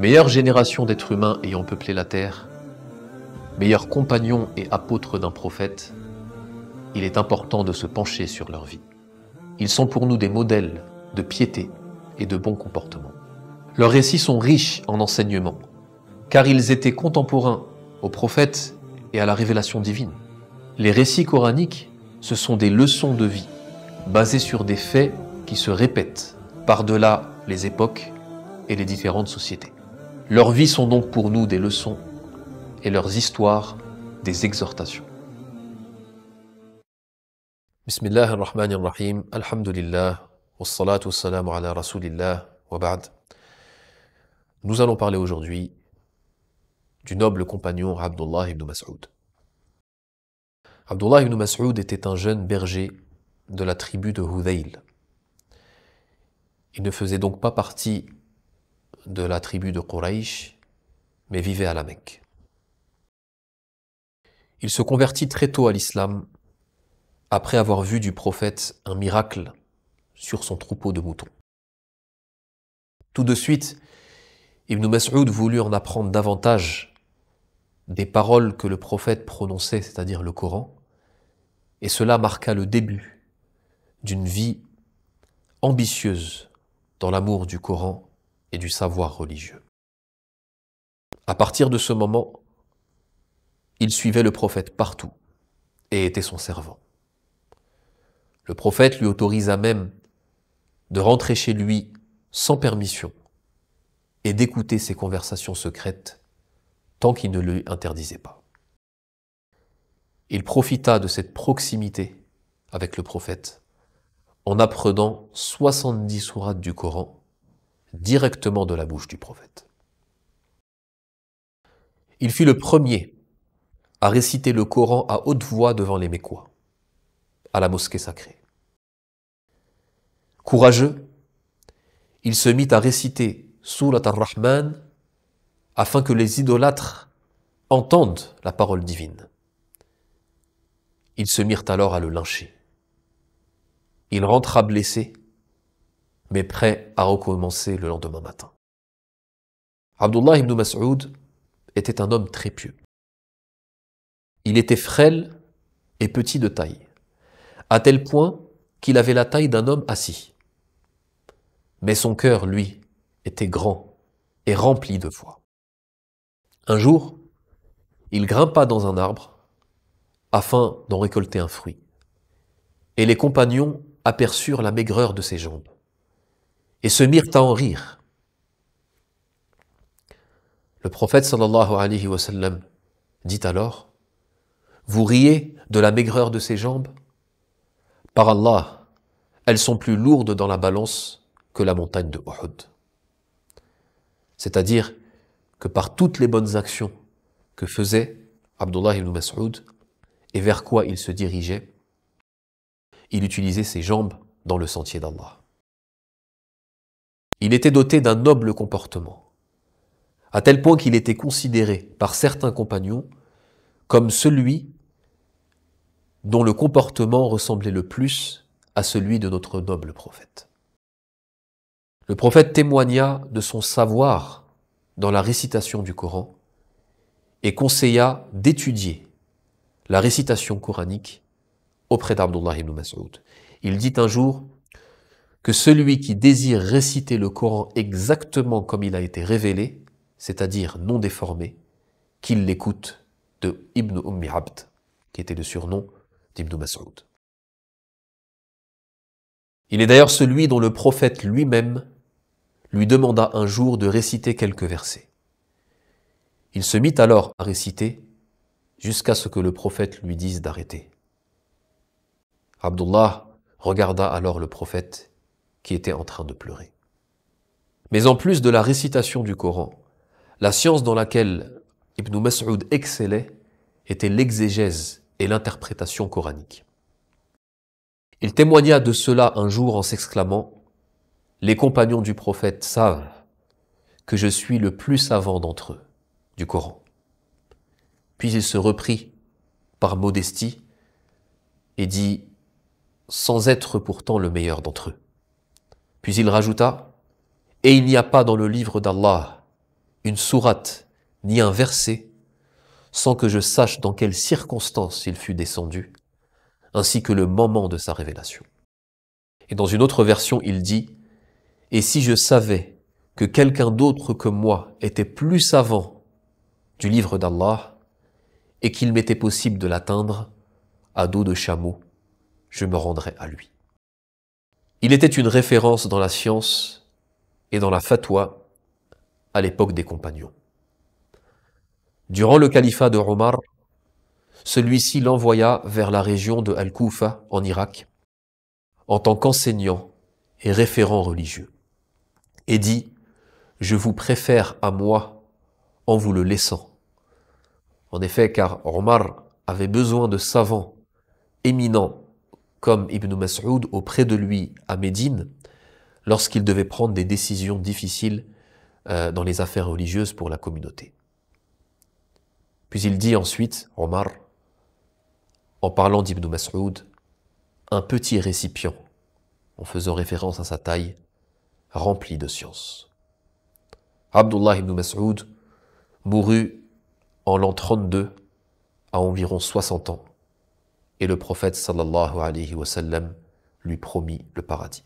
meilleure génération d'êtres humains ayant peuplé la terre, meilleurs compagnon et apôtres d'un prophète, il est important de se pencher sur leur vie. Ils sont pour nous des modèles de piété et de bon comportement. Leurs récits sont riches en enseignements, car ils étaient contemporains aux prophètes et à la révélation divine. Les récits coraniques, ce sont des leçons de vie, basées sur des faits qui se répètent par-delà les époques et les différentes sociétés. Leurs vies sont donc pour nous des leçons et leurs histoires des exhortations. Bismillah ar-Rahman ar-Rahim, Alhamdulillah, wassalatu wassalamu ala Rasulillah, wa ba'd. Nous allons parler aujourd'hui du noble compagnon Abdullah ibn Mas'ud. Abdullah ibn Mas'ud était un jeune berger de la tribu de Hudayl. Il ne faisait donc pas partie de la tribu de Quraysh, mais vivait à la Mecque. Il se convertit très tôt à l'islam, après avoir vu du prophète un miracle sur son troupeau de moutons. Tout de suite, Ibn Mas'ud voulut en apprendre davantage des paroles que le prophète prononçait, c'est-à-dire le Coran, et cela marqua le début d'une vie ambitieuse dans l'amour du Coran et du savoir religieux. À partir de ce moment, il suivait le prophète partout et était son servant. Le prophète lui autorisa même de rentrer chez lui sans permission et d'écouter ses conversations secrètes tant qu'il ne lui interdisait pas. Il profita de cette proximité avec le prophète en apprenant 70 sourates du Coran directement de la bouche du prophète. Il fut le premier à réciter le Coran à haute voix devant les Mécois, à la mosquée sacrée. Courageux, il se mit à réciter Surat al-Rahman rahman afin que les idolâtres entendent la parole divine. Ils se mirent alors à le lyncher. Il rentra blessé mais prêt à recommencer le lendemain matin. Abdullah ibn Mas'ud était un homme très pieux. Il était frêle et petit de taille, à tel point qu'il avait la taille d'un homme assis. Mais son cœur, lui, était grand et rempli de foi. Un jour, il grimpa dans un arbre afin d'en récolter un fruit, et les compagnons aperçurent la maigreur de ses jambes et se mirent à en rire. Le prophète sallallahu alayhi wa sallam dit alors Vous riez de la maigreur de ses jambes Par Allah, elles sont plus lourdes dans la balance que la montagne de Uhud. C'est-à-dire que par toutes les bonnes actions que faisait Abdullah ibn Mas'ud et vers quoi il se dirigeait, il utilisait ses jambes dans le sentier d'Allah. Il était doté d'un noble comportement, à tel point qu'il était considéré par certains compagnons comme celui dont le comportement ressemblait le plus à celui de notre noble prophète. Le prophète témoigna de son savoir dans la récitation du Coran et conseilla d'étudier la récitation coranique auprès d'Abdullah ibn Mas'ud. Il dit un jour, que celui qui désire réciter le Coran exactement comme il a été révélé, c'est-à-dire non déformé, qu'il l'écoute de Ibn Ummi Abd, qui était le surnom d'Ibn Mas'ud. Il est d'ailleurs celui dont le prophète lui-même lui demanda un jour de réciter quelques versets. Il se mit alors à réciter jusqu'à ce que le prophète lui dise d'arrêter. Abdullah regarda alors le prophète qui était en train de pleurer. Mais en plus de la récitation du Coran, la science dans laquelle Ibn Mas'ud excellait était l'exégèse et l'interprétation coranique. Il témoigna de cela un jour en s'exclamant Les compagnons du prophète savent que je suis le plus savant d'entre eux du Coran. Puis il se reprit par modestie et dit Sans être pourtant le meilleur d'entre eux. Puis il rajouta, Et il n'y a pas dans le livre d'Allah une sourate ni un verset sans que je sache dans quelles circonstances il fut descendu, ainsi que le moment de sa révélation. Et dans une autre version, il dit, Et si je savais que quelqu'un d'autre que moi était plus savant du livre d'Allah, et qu'il m'était possible de l'atteindre, à dos de chameau, je me rendrais à lui. Il était une référence dans la science et dans la fatwa à l'époque des compagnons. Durant le califat de Omar, celui-ci l'envoya vers la région de al kufa en Irak en tant qu'enseignant et référent religieux et dit Je vous préfère à moi en vous le laissant. En effet, car Omar avait besoin de savants éminents comme Ibn Mas'ud auprès de lui à Médine, lorsqu'il devait prendre des décisions difficiles euh, dans les affaires religieuses pour la communauté. Puis il dit ensuite, Omar, en parlant d'Ibn Mas'ud, un petit récipient, en faisant référence à sa taille, rempli de science. Abdullah ibn Mas'ud mourut en l'an 32 à environ 60 ans et le prophète sallallahu alayhi wa sallam lui promit le paradis.